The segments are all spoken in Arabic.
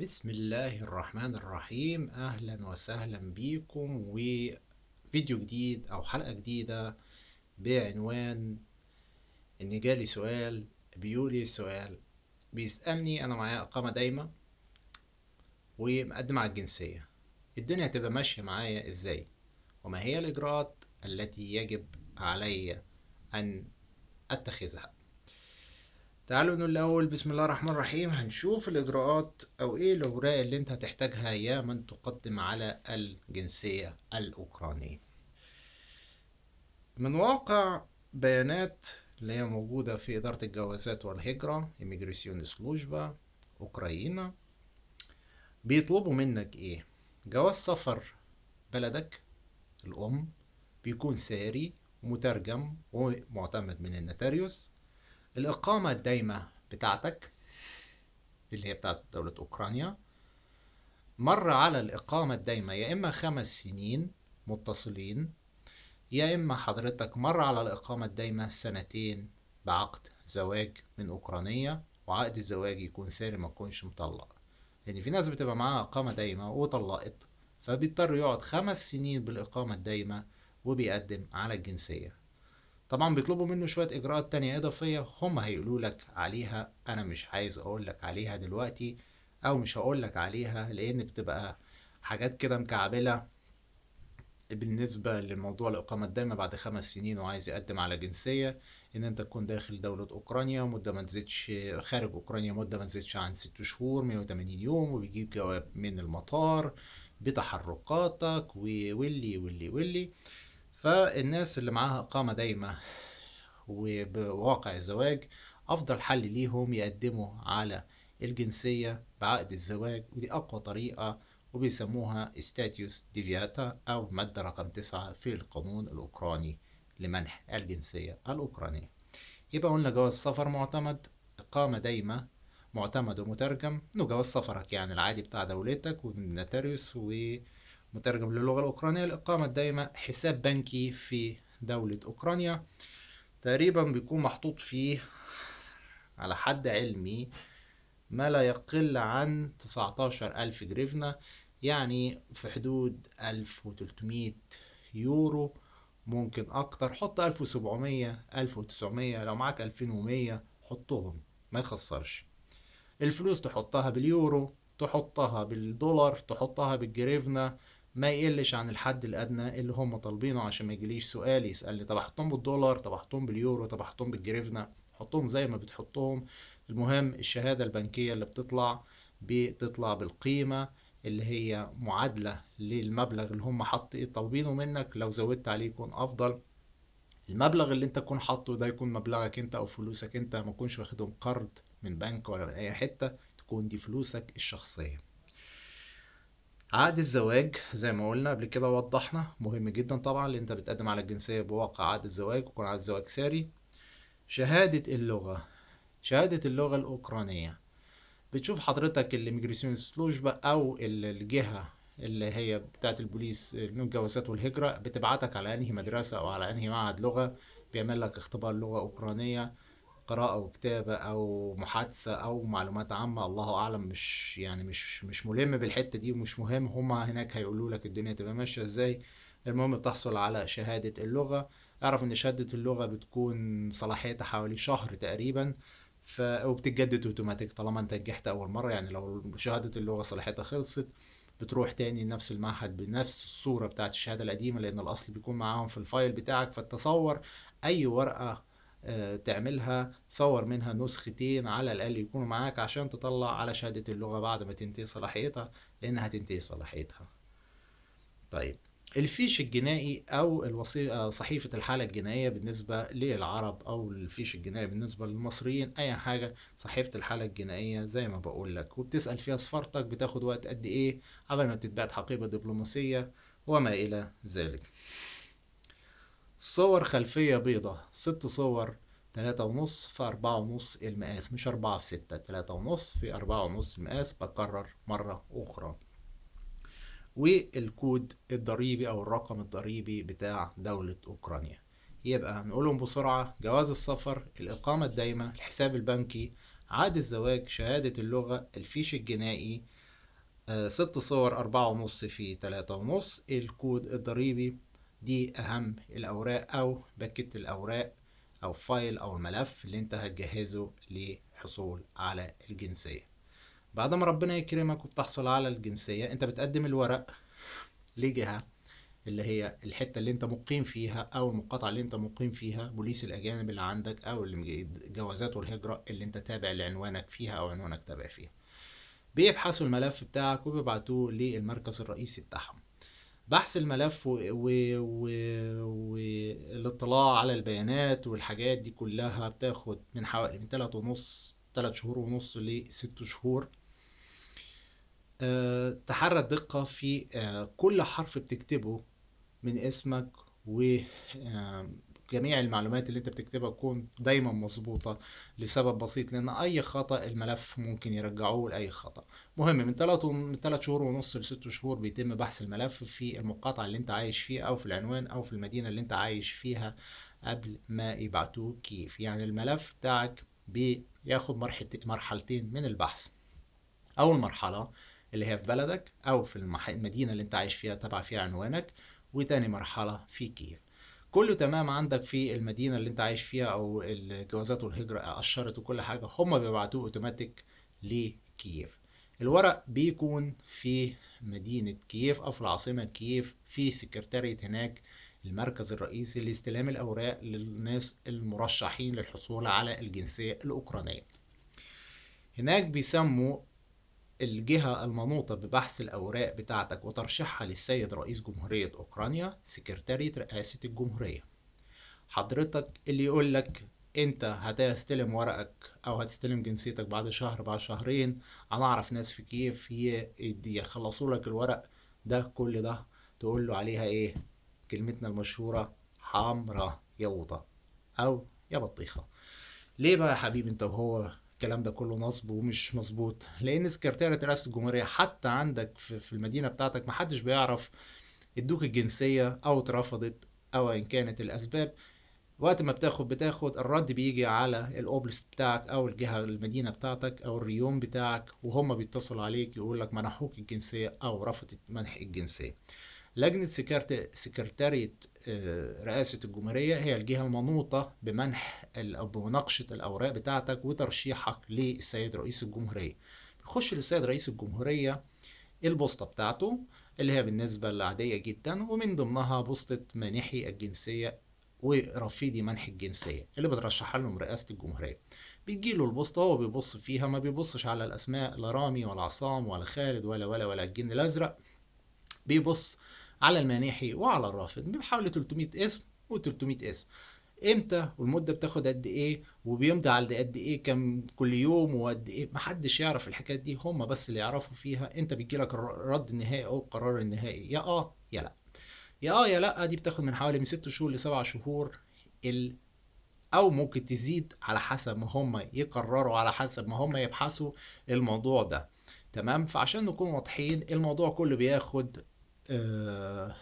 بسم الله الرحمن الرحيم اهلا وسهلا بيكم وفيديو جديد او حلقة جديدة بعنوان ان جالي سؤال بيقولي إيه سؤال بيسألني انا معايا اقامة دايمة ومقدم على الجنسية الدنيا هتبقى ماشية معايا ازاي وما هي الاجراءات التي يجب علي ان اتخذها تعالوا نقول الأول بسم الله الرحمن الرحيم هنشوف الإجراءات أو إيه الأوراق اللي أنت هتحتاجها يا من تقدم على الجنسية الأوكرانية من واقع بيانات اللي هي موجودة في إدارة الجوازات والهجرة إيميجريسيون سلوجبا أوكرانيا بيطلبوا منك إيه جواز سفر بلدك الأم بيكون ساري ومترجم ومعتمد من النوتاريوس الإقامة الدايمة بتاعتك اللي هي بتاعت دولة أوكرانيا مر على الإقامة الدايمة يا إما خمس سنين متصلين يا إما حضرتك مر على الإقامة الدايمة سنتين بعقد زواج من أوكرانية وعقد الزواج يكون ساري ما يكونش مطلق يعني في ناس بتبقى معاها إقامة دايمة وطلقت فبيضطر يقعد خمس سنين بالإقامة الدايمة وبيقدم على الجنسية طبعا بيطلبوا منه شوية إجراءات تانية إضافية هم هيقولوا لك عليها أنا مش عايز أقول لك عليها دلوقتي أو مش هقول لك عليها لأن بتبقى حاجات كده مكعبلة بالنسبة لموضوع الإقامة الدائمة بعد خمس سنين وعايز يقدم على جنسية إن أنت تكون داخل دولة أوكرانيا مدة ما تزيدش خارج أوكرانيا مدة ما تزيدش عن ست شهور 180 يوم وبيجيب جواب من المطار بتحركاتك واللي واللي واللي فالناس اللي معاها إقامة دايمة وبواقع الزواج أفضل حل ليهم يقدموا على الجنسية بعقد الزواج ودي أقوى طريقة وبيسموها ستاتيوس ديفياتا أو مادة رقم تسعة في القانون الأوكراني لمنح الجنسية الأوكرانية يبقى قلنا جواز سفر معتمد إقامة دايمة معتمد ومترجم إنه جواز سفرك يعني العادي بتاع دولتك ومن و مترجم للغة الأوكرانية الإقامة الدائمة حساب بنكي في دولة أوكرانيا تقريبا بيكون محطوط فيه على حد علمي ما لا يقل عن 19 ألف جريفنا يعني في حدود 1300 يورو ممكن أكتر حط 1700 1900 لو معاك 2100 حطهم ما يخسرش الفلوس تحطها باليورو تحطها بالدولار تحطها بالجريفنا ما يقلش عن الحد الادنى اللي هم طالبينه عشان ما يجيليش سؤال يسال لي طب احطهم بالدولار طب احطهم باليورو طب احطهم بالجريفنا حطهم زي ما بتحطهم المهم الشهاده البنكيه اللي بتطلع بتطلع بالقيمه اللي هي معادله للمبلغ اللي هم طالبينه منك لو زودت عليه يكون افضل المبلغ اللي انت تكون حاطه ده يكون مبلغك انت او فلوسك انت ما تكونش واخدهم قرض من بنك ولا من اي حته تكون دي فلوسك الشخصيه عقد الزواج زي ما قلنا قبل كده وضحنا مهم جدا طبعا اللي انت بتقدم على الجنسيه بواقع عقد الزواج ويكون عقد الزواج ساري شهاده اللغه شهاده اللغه الاوكرانيه بتشوف حضرتك الاميجريسيون سلوجبا او الجهه اللي هي بتاعه البوليس الجوازات والهجره بتبعتك على انهي مدرسه او على انهي معهد لغه بيعمل لك اختبار لغه اوكرانيه قراءة وكتابة أو محادثة أو معلومات عامة الله أعلم مش يعني مش مش ملم بالحتة دي ومش مهم هما هناك هيقولوا لك الدنيا تبقى ماشية إزاي المهم بتحصل على شهادة اللغة أعرف إن شهادة اللغة بتكون صلاحيتها حوالي شهر تقريبا ف... وبتتجدد اوتوماتيك طالما انت نجحت اول مره يعني لو شهاده اللغه صلاحيتها خلصت بتروح تاني لنفس المعهد بنفس الصوره بتاعت الشهاده القديمه لان الاصل بيكون معاهم في الفايل بتاعك فتصور اي ورقه آه، تعملها تصور منها نسختين على الأقل يكونوا معاك عشان تطلع على شهادة اللغة بعد ما تنتهي صلاحيتها لأنها هتنتهي صلاحيتها طيب الفيش الجنائي أو الوصي... آه، صحيفة الحالة الجنائية بالنسبة للعرب أو الفيش الجنائي بالنسبة للمصريين أي حاجة صحيفة الحالة الجنائية زي ما بقول لك وبتسأل فيها سفارتك بتاخد وقت قد إيه قبل ما بتتبعت حقيبة دبلوماسية وما إلى ذلك صور خلفية بيضة ست صور تلاتة ونص في أربعة ونص المقاس مش أربعة في ستة تلاتة ونص في أربعة ونص المقاس بكرر مرة أخرى والكود الضريبي أو الرقم الضريبي بتاع دولة أوكرانيا يبقى هنقولهم بسرعة جواز السفر الإقامة الدايمة الحساب البنكي عقد الزواج شهادة اللغة الفيش الجنائي آه، ست صور أربعة ونص في تلاتة ونص الكود الضريبي دي أهم الأوراق أو باكت الأوراق أو فايل أو الملف اللي أنت هتجهزه للحصول على الجنسية بعد ما ربنا يكرمك وبتحصل على الجنسية أنت بتقدم الورق لجهة اللي هي الحتة اللي أنت مقيم فيها أو المقاطعة اللي أنت مقيم فيها بوليس الأجانب اللي عندك أو جوازات والهجرة اللي أنت تابع لعنوانك فيها أو عنوانك تابع فيها بيبحثوا الملف بتاعك وبيبعتوه للمركز الرئيسي بتاعهم بحث الملف والاطلاع على البيانات والحاجات دي كلها بتاخد من حوالي من تلات ونص تلات شهور ونص لست شهور آه، تحرى الدقة في آه، كل حرف بتكتبه من اسمك و جميع المعلومات اللي انت بتكتبها تكون دايما مظبوطه لسبب بسيط لان اي خطا الملف ممكن يرجعوه لاي خطا مهم من ثلاث من ثلاث شهور ونص لست شهور بيتم بحث الملف في المقاطعه اللي انت عايش فيها او في العنوان او في المدينه اللي انت عايش فيها قبل ما يبعتوه كيف يعني الملف بتاعك بياخد مرحلتين من البحث اول مرحله اللي هي في بلدك او في المدينه اللي انت عايش فيها تبع فيها عنوانك وتاني مرحله في كيف كله تمام عندك في المدينه اللي انت عايش فيها او الجوازات والهجره اشرت وكل حاجه هم بيبعتوه اوتوماتيك لكييف الورق بيكون في مدينه كييف او في العاصمه كييف في سكرتاريه هناك المركز الرئيسي لاستلام الاوراق للناس المرشحين للحصول على الجنسيه الاوكرانيه هناك بيسموا الجهة المنوطة ببحث الأوراق بتاعتك وترشيحها للسيد رئيس جمهورية أوكرانيا سكرتارية رئاسة الجمهورية حضرتك اللي يقول لك انت هتستلم ورقك او هتستلم جنسيتك بعد شهر بعد شهرين انا اعرف ناس في كيف يخلصوا لك الورق ده كل ده تقول له عليها ايه كلمتنا المشهورة حمرا يوضة او يا بطيخة ليه بقى يا حبيبي انت وهو الكلام ده كله نصب ومش مظبوط لان سكرتيره رئاسه الجمهوريه حتى عندك في, المدينه بتاعتك محدش بيعرف ادوك الجنسيه او اترفضت او ان كانت الاسباب وقت ما بتاخد بتاخد الرد بيجي على الاوبلست بتاعك او الجهه المدينه بتاعتك او الريوم بتاعك وهم بيتصلوا عليك يقول لك منحوك الجنسيه او رفضت منح الجنسيه لجنة سكرتارية آه، رئاسة الجمهورية هي الجهة المنوطة بمنح أو بمناقشة الأوراق بتاعتك وترشيحك للسيد رئيس الجمهورية بيخش للسيد رئيس الجمهورية البوسطة بتاعته اللي هي بالنسبة العادية جدا ومن ضمنها بوسطة مانحي الجنسية ورفيدي منح الجنسية اللي بترشحها لهم رئاسة الجمهورية بيجيله البوسطة هو بيبص فيها ما بيبصش على الأسماء لا رامي ولا عصام ولا خالد ولا ولا ولا الجن الأزرق بيبص على المانحي وعلى الرافض بحوالي 300 اسم و300 اسم امتى والمده بتاخد قد ايه وبيمضي على قد ايه كم كل يوم وقد ايه محدش يعرف الحكايات دي هم بس اللي يعرفوا فيها انت بيجيلك الرد النهائي او القرار النهائي يا اه يا لا يا اه يا لا دي بتاخد من حوالي من 6 شهور لسبع شهور ال او ممكن تزيد على حسب ما هم يقرروا على حسب ما هم يبحثوا الموضوع ده تمام فعشان نكون واضحين الموضوع كله بياخد آه،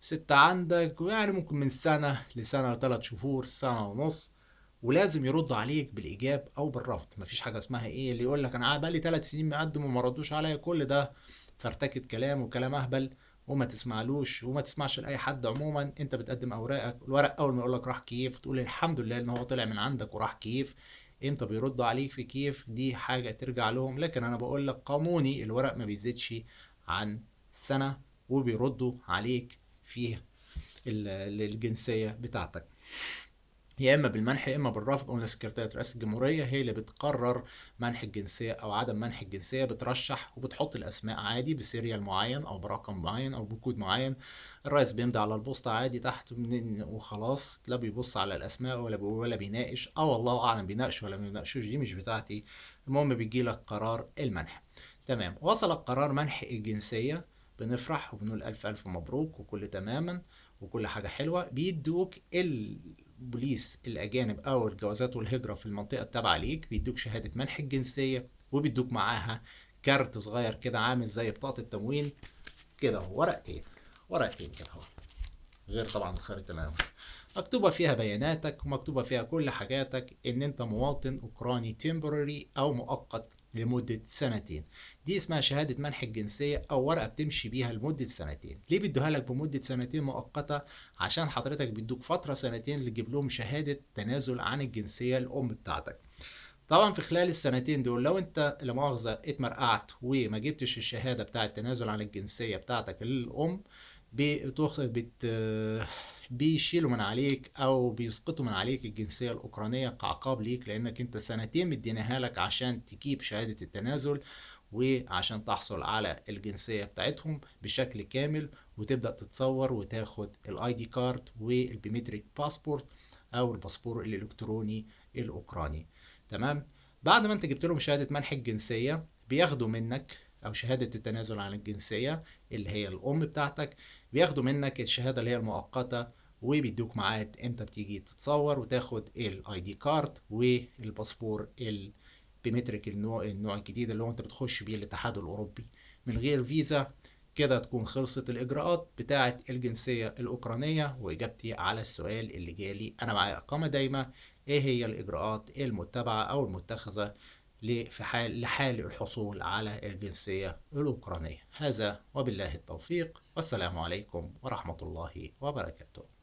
ستة عندك يعني ممكن من سنة لسنة لثلاث شهور سنة ونص ولازم يرد عليك بالايجاب او بالرفض مفيش حاجه اسمها ايه اللي يقول لك انا بقالي ثلاث سنين مقدم وما ردوش عليا كل ده فارتكت كلام وكلام اهبل وما تسمعلوش وما تسمعش لاي حد عموما انت بتقدم اوراقك الورق اول ما يقول لك راح كيف تقول الحمد لله ان هو طلع من عندك وراح كيف امتى بيردوا عليك في كيف دي حاجه ترجع لهم لكن انا بقول لك قانوني الورق ما بيزيدش عن سنة وبيردوا عليك فيها الجنسية بتاعتك يا اما بالمنح يا اما بالرفض قلنا سكرتيريه رئاسه الجمهوريه هي اللي بتقرر منح الجنسيه او عدم منح الجنسيه بترشح وبتحط الاسماء عادي بسيريال معين او برقم معين او بكود معين الرئيس بيمضي على البوسطه عادي تحت وخلاص لا بيبص على الاسماء ولا ولا بيناقش او آه الله اعلم بيناقش ولا ما بيناقشوش دي مش بتاعتي المهم بيجي لك قرار المنح تمام وصل القرار منح الجنسية بنفرح وبنقول ألف ألف مبروك وكل تماما وكل حاجة حلوة بيدوك البوليس الأجانب أو الجوازات والهجرة في المنطقة التابعة ليك بيدوك شهادة منح الجنسية وبيدوك معاها كارت صغير كده عامل زي بطاقة التموين كده ورقتين ورقتين كده اهو غير طبعا الخريطة الأول مكتوبة فيها بياناتك ومكتوبة فيها كل حاجاتك إن أنت مواطن أوكراني تمبرري أو مؤقت لمدة سنتين دي اسمها شهادة منح الجنسية أو ورقة بتمشي بيها لمدة سنتين ليه بيدوها لك بمدة سنتين مؤقتة عشان حضرتك بيدوك فترة سنتين تجيب لهم شهادة تنازل عن الجنسية الأم بتاعتك طبعا في خلال السنتين دول لو انت لمؤاخذة اتمرقعت وما جبتش الشهاده بتاعه التنازل عن الجنسيه بتاعتك للام بتوخ... بت بيشيلوا من عليك او بيسقطوا من عليك الجنسيه الاوكرانيه كعقاب ليك لانك انت سنتين مديناها لك عشان تجيب شهاده التنازل وعشان تحصل على الجنسيه بتاعتهم بشكل كامل وتبدا تتصور وتاخد الاي دي كارد والبيمتريك باسبورت او الباسبور الالكتروني الاوكراني تمام بعد ما انت جبت لهم شهاده منح الجنسيه بياخدوا منك او شهاده التنازل عن الجنسيه اللي هي الام بتاعتك بياخدوا منك الشهاده اللي هي المؤقته وبيدوك ميعاد امتى بتيجي تتصور وتاخد الاي دي كارد والباسبور البيمتريك النوع النوع الجديد اللي هو انت بتخش بيه الاتحاد الاوروبي من غير فيزا كده تكون خلصت الإجراءات بتاعة الجنسية الأوكرانية وإجابتي على السؤال اللي جالي أنا معايا إقامة دايمة إيه هي الإجراءات المتبعة أو المتخذة في حال لحال الحصول على الجنسية الأوكرانية هذا وبالله التوفيق والسلام عليكم ورحمة الله وبركاته